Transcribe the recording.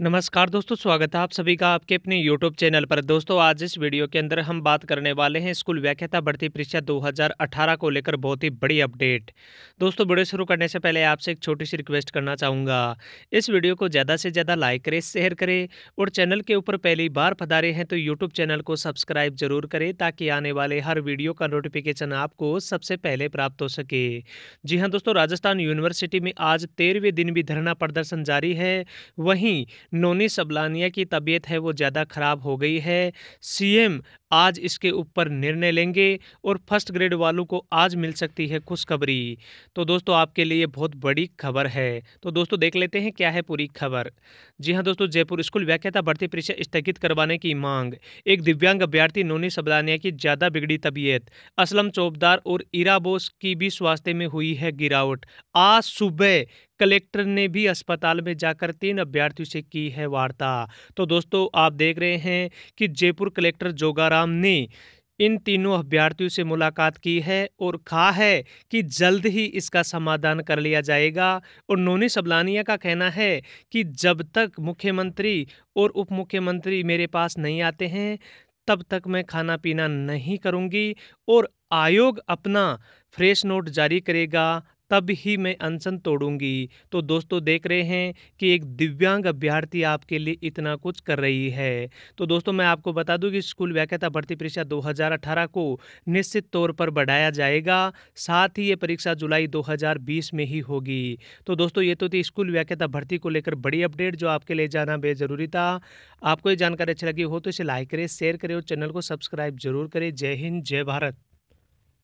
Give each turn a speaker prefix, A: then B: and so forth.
A: नमस्कार दोस्तों स्वागत है आप सभी का आपके अपने यूट्यूब चैनल पर दोस्तों आज इस वीडियो के अंदर हम बात करने वाले हैं स्कूल व्याख्याता भर्ती परीक्षा 2018 को लेकर बहुत ही बड़ी अपडेट दोस्तों वीडियो शुरू करने से पहले आपसे एक छोटी सी रिक्वेस्ट करना चाहूँगा इस वीडियो को ज़्यादा से ज़्यादा लाइक करें शेयर करें और चैनल के ऊपर पहली बार पधारे हैं तो यूट्यूब चैनल को सब्सक्राइब जरूर करें ताकि आने वाले हर वीडियो का नोटिफिकेशन आपको सबसे पहले प्राप्त हो सके जी हाँ दोस्तों राजस्थान यूनिवर्सिटी में आज तेरहवें दिन भी धरना प्रदर्शन जारी है वहीं नोनी सबलानिया की तबीयत है वो ज़्यादा ख़राब हो गई है सीएम आज इसके ऊपर निर्णय लेंगे और फर्स्ट ग्रेड वालों को आज मिल सकती है खुशखबरी तो दोस्तों आपके लिए बहुत बड़ी खबर है तो दोस्तों देख लेते हैं क्या है पूरी खबर जी हाँ दोस्तों जयपुर स्कूल व्याख्याता भर्ती परीक्षा स्थगित करवाने की मांग एक दिव्यांग अभ्यर्थी नोनी सबलानिया की ज़्यादा बिगड़ी तबीयत असलम चौबदार और इराबोस की भी स्वास्थ्य में हुई है गिरावट आज सुबह कलेक्टर ने भी अस्पताल में जाकर तीन अभ्यर्थियों से की है वार्ता तो दोस्तों आप देख रहे हैं कि जयपुर कलेक्टर जोगाराम ने इन तीनों अभ्यर्थियों से मुलाकात की है और कहा है कि जल्द ही इसका समाधान कर लिया जाएगा और नोनी सबलानिया का कहना है कि जब तक मुख्यमंत्री और उप मुख्यमंत्री मेरे पास नहीं आते हैं तब तक मैं खाना पीना नहीं करूंगी और आयोग अपना फ्रेश नोट जारी करेगा तब ही मैं अनशन तोड़ूंगी तो दोस्तों देख रहे हैं कि एक दिव्यांग अभ्यर्थी आपके लिए इतना कुछ कर रही है तो दोस्तों मैं आपको बता दूं कि स्कूल व्याख्याता भर्ती परीक्षा 2018 को निश्चित तौर पर बढ़ाया जाएगा साथ ही ये परीक्षा जुलाई 2020 में ही होगी तो दोस्तों ये तो थी स्कूल व्याख्याता भर्ती को लेकर बड़ी अपडेट जो आपके लिए जाना बेजरूरी था आपको ये जानकारी अच्छी लगी हो तो इसे लाइक करें शेयर करें और चैनल को सब्सक्राइब जरूर करें जय हिंद जय भारत